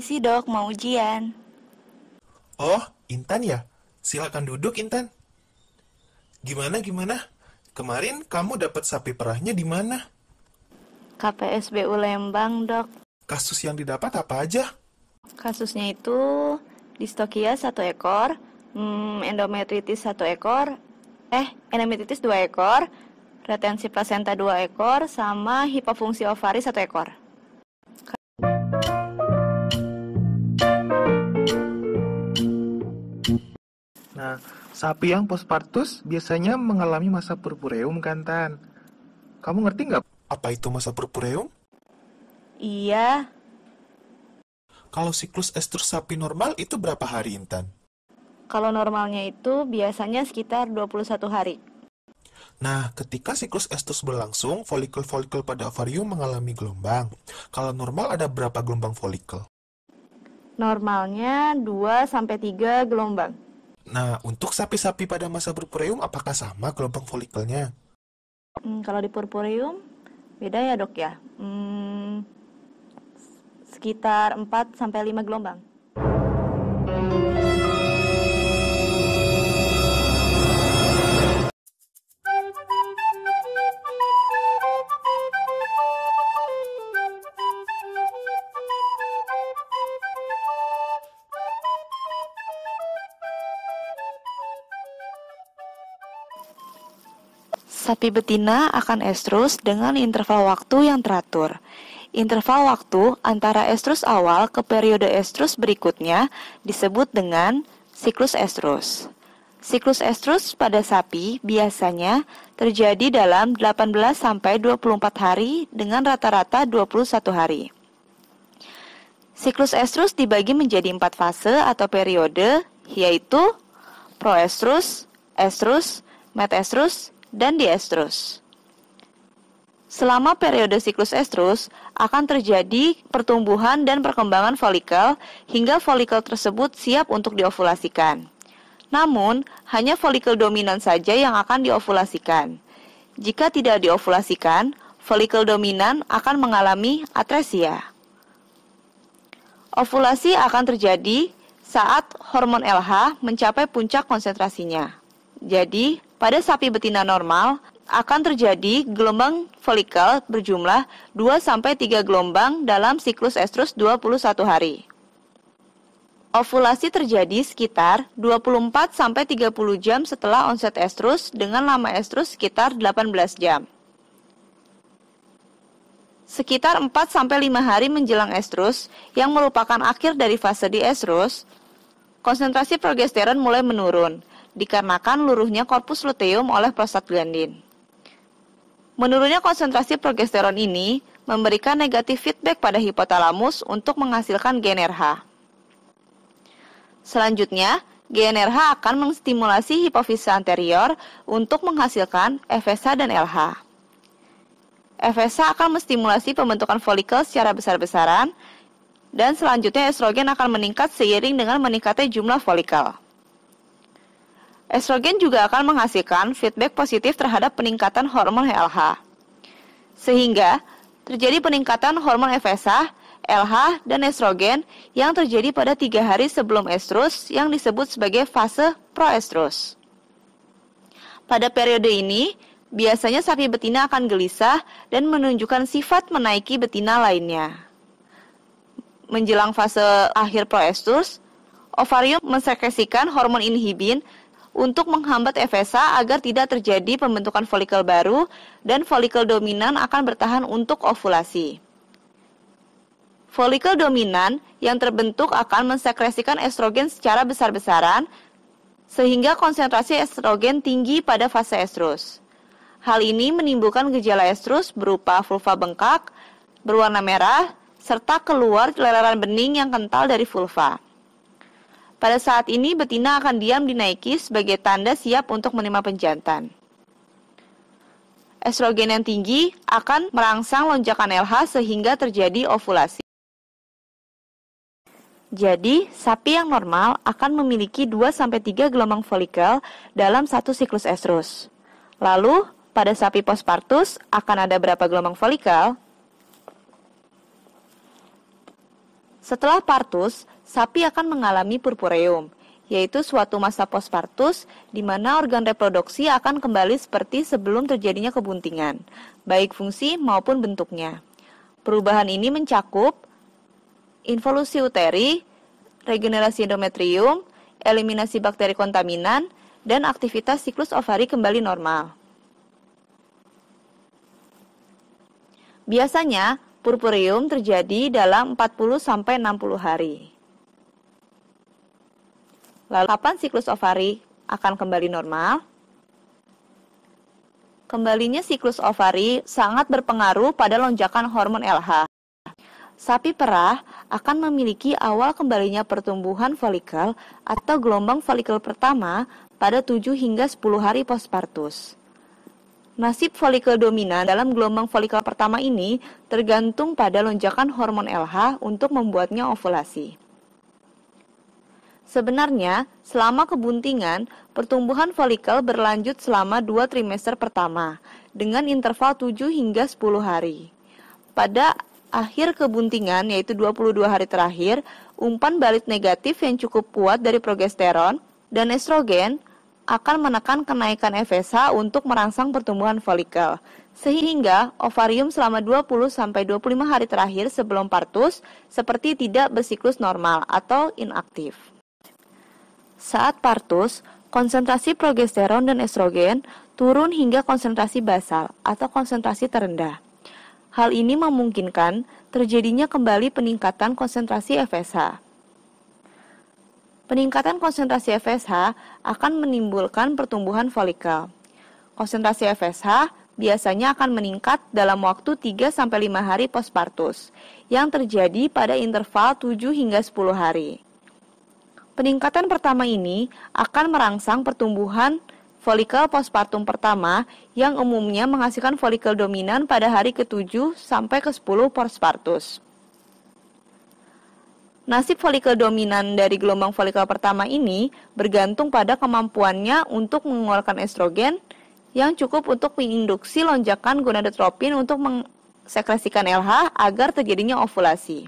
Permisi dok, mau ujian. Oh, Intan ya? Silakan duduk, Intan. Gimana, gimana? Kemarin kamu dapat sapi perahnya di mana? KPSBU Lembang, dok. Kasus yang didapat apa aja? Kasusnya itu distokia satu ekor, hmm, endometritis satu ekor, eh, endometritis dua ekor, retensi plasenta dua ekor, sama hipofungsi ovari satu ekor. Nah, sapi yang postpartus biasanya mengalami masa purpureum kan, Tan? Kamu ngerti nggak? Apa itu masa purpureum? Iya. Kalau siklus estrus sapi normal itu berapa hari, Intan? Kalau normalnya itu biasanya sekitar 21 hari. Nah, ketika siklus estrus berlangsung, folikel-folikel pada ovarium mengalami gelombang. Kalau normal ada berapa gelombang folikel? Normalnya 2 sampai 3 gelombang. Nah, untuk sapi-sapi pada masa purpureum, apakah sama gelombang folikelnya? Hmm, kalau di purpureum, beda ya dok ya? Hmm, sekitar 4-5 gelombang. sapi betina akan estrus dengan interval waktu yang teratur. Interval waktu antara estrus awal ke periode estrus berikutnya disebut dengan siklus estrus. Siklus estrus pada sapi biasanya terjadi dalam 18 sampai 24 hari dengan rata-rata 21 hari. Siklus estrus dibagi menjadi empat fase atau periode, yaitu proestrus, estrus, metestrus, dan di estrus. Selama periode siklus estrus akan terjadi pertumbuhan dan perkembangan folikel hingga folikel tersebut siap untuk diovulasikan. Namun, hanya folikel dominan saja yang akan diovulasikan. Jika tidak diovulasikan, folikel dominan akan mengalami atresia. Ovulasi akan terjadi saat hormon LH mencapai puncak konsentrasinya. Jadi, pada sapi betina normal, akan terjadi gelombang folikel berjumlah 2-3 gelombang dalam siklus estrus 21 hari. Ovulasi terjadi sekitar 24-30 jam setelah onset estrus dengan lama estrus sekitar 18 jam. Sekitar 4-5 hari menjelang estrus, yang merupakan akhir dari fase di estrus, konsentrasi progesteron mulai menurun, dikarenakan luruhnya korpus luteum oleh glandin. Menurunnya konsentrasi progesteron ini memberikan negatif feedback pada hipotalamus untuk menghasilkan GnRH. Selanjutnya, GnRH akan menstimulasi hipofisa anterior untuk menghasilkan FSH dan LH. FSH akan menstimulasi pembentukan folikel secara besar-besaran dan selanjutnya estrogen akan meningkat seiring dengan meningkatnya jumlah folikel. Estrogen juga akan menghasilkan feedback positif terhadap peningkatan hormon LH. Sehingga terjadi peningkatan hormon FSH, LH, dan estrogen yang terjadi pada tiga hari sebelum estrus yang disebut sebagai fase proestrus. Pada periode ini, biasanya sapi betina akan gelisah dan menunjukkan sifat menaiki betina lainnya. Menjelang fase akhir proestrus, ovarium mensekresikan hormon inhibin untuk menghambat FSA agar tidak terjadi pembentukan folikel baru dan folikel dominan akan bertahan untuk ovulasi. Folikel dominan yang terbentuk akan mensekresikan estrogen secara besar-besaran sehingga konsentrasi estrogen tinggi pada fase estrus. Hal ini menimbulkan gejala estrus berupa vulva bengkak, berwarna merah, serta keluar celeran bening yang kental dari vulva. Pada saat ini betina akan diam dinaiki sebagai tanda siap untuk menerima penjantan. Estrogen yang tinggi akan merangsang lonjakan LH sehingga terjadi ovulasi. Jadi, sapi yang normal akan memiliki 2-3 gelombang folikel dalam satu siklus estrus. Lalu, pada sapi postpartus akan ada berapa gelombang folikel? Setelah partus, sapi akan mengalami purpureum, yaitu suatu masa postpartus di mana organ reproduksi akan kembali seperti sebelum terjadinya kebuntingan, baik fungsi maupun bentuknya. Perubahan ini mencakup involusi uteri, regenerasi endometrium, eliminasi bakteri kontaminan, dan aktivitas siklus ovari kembali normal. Biasanya, Purpurium terjadi dalam 40 sampai 60 hari. Lalu kapan siklus ovari akan kembali normal? Kembalinya siklus ovari sangat berpengaruh pada lonjakan hormon LH. Sapi perah akan memiliki awal kembalinya pertumbuhan folikel atau gelombang folikel pertama pada 7 hingga 10 hari postpartum. Nasib folikel dominan dalam gelombang folikel pertama ini tergantung pada lonjakan hormon LH untuk membuatnya ovulasi. Sebenarnya, selama kebuntingan, pertumbuhan folikel berlanjut selama 2 trimester pertama dengan interval 7 hingga 10 hari. Pada akhir kebuntingan yaitu 22 hari terakhir, umpan balit negatif yang cukup kuat dari progesteron dan estrogen akan menekan kenaikan FSH untuk merangsang pertumbuhan folikel. Sehingga ovarium selama 20 sampai 25 hari terakhir sebelum partus seperti tidak bersiklus normal atau inaktif. Saat partus, konsentrasi progesteron dan estrogen turun hingga konsentrasi basal atau konsentrasi terendah. Hal ini memungkinkan terjadinya kembali peningkatan konsentrasi FSH. Peningkatan konsentrasi FSH akan menimbulkan pertumbuhan folikel. Konsentrasi FSH biasanya akan meningkat dalam waktu 3 5 hari postpartus yang terjadi pada interval 7 hingga 10 hari. Peningkatan pertama ini akan merangsang pertumbuhan folikel postpartum pertama yang umumnya menghasilkan folikel dominan pada hari ke-7 sampai ke-10 postpartus. Nasib folikel dominan dari gelombang folikel pertama ini bergantung pada kemampuannya untuk mengeluarkan estrogen yang cukup untuk menginduksi lonjakan gonadotropin untuk mengsekresikan LH agar terjadinya ovulasi.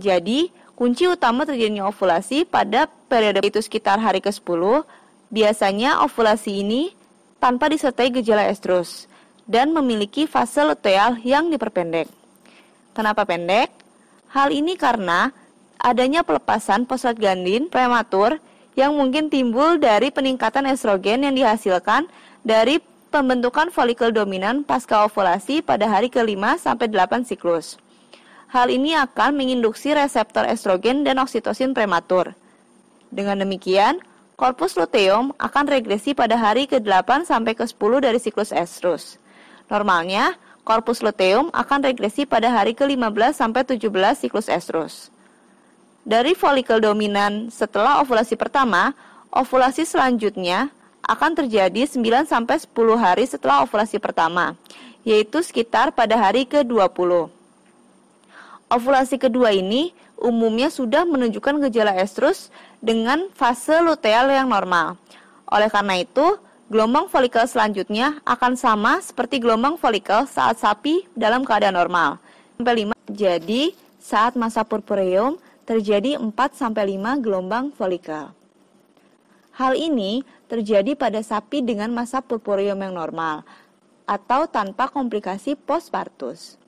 Jadi, kunci utama terjadinya ovulasi pada periode itu sekitar hari ke-10, biasanya ovulasi ini tanpa disertai gejala estrus dan memiliki fase luteal yang diperpendek. Kenapa pendek? Hal ini karena adanya pelepasan gandin prematur yang mungkin timbul dari peningkatan estrogen yang dihasilkan dari pembentukan folikel dominan pasca ovulasi pada hari ke-5 sampai 8 siklus. Hal ini akan menginduksi reseptor estrogen dan oksitosin prematur. Dengan demikian, korpus luteum akan regresi pada hari ke-8 sampai ke-10 dari siklus estrus. Normalnya, korpus luteum akan regresi pada hari ke-15 sampai 17 siklus estrus dari folikel dominan setelah ovulasi pertama, ovulasi selanjutnya akan terjadi 9 10 hari setelah ovulasi pertama, yaitu sekitar pada hari ke-20. Ovulasi kedua ini umumnya sudah menunjukkan gejala estrus dengan fase luteal yang normal. Oleh karena itu, gelombang folikel selanjutnya akan sama seperti gelombang folikel saat sapi dalam keadaan normal. Sampai 5. Jadi, saat masa purpureum, terjadi 4-5 gelombang folikel. Hal ini terjadi pada sapi dengan masa purpurium yang normal atau tanpa komplikasi postpartus.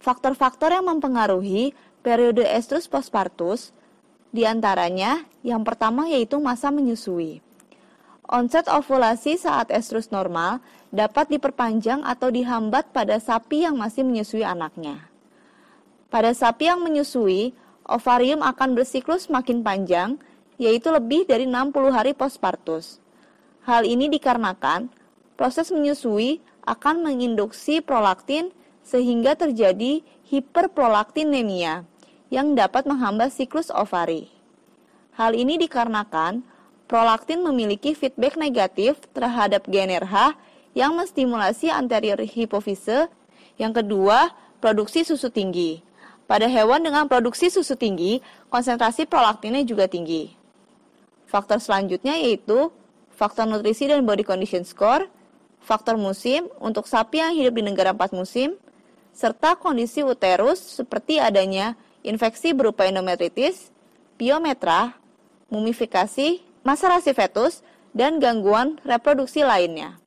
Faktor-faktor yang mempengaruhi periode estrus postpartus diantaranya yang pertama yaitu masa menyusui. Onset ovulasi saat estrus normal dapat diperpanjang atau dihambat pada sapi yang masih menyusui anaknya. Pada sapi yang menyusui, ovarium akan bersiklus makin panjang, yaitu lebih dari 60 hari postpartus. Hal ini dikarenakan proses menyusui akan menginduksi prolaktin sehingga terjadi hiperprolaktinemia yang dapat menghambat siklus ovari. Hal ini dikarenakan prolaktin memiliki feedback negatif terhadap gen yang menstimulasi anterior hipofise. Yang kedua, produksi susu tinggi. Pada hewan dengan produksi susu tinggi, konsentrasi prolaktinnya juga tinggi. Faktor selanjutnya yaitu faktor nutrisi dan body condition score, faktor musim untuk sapi yang hidup di negara empat musim, serta kondisi uterus seperti adanya infeksi berupa endometritis, biometra, mumifikasi, maserasi fetus, dan gangguan reproduksi lainnya.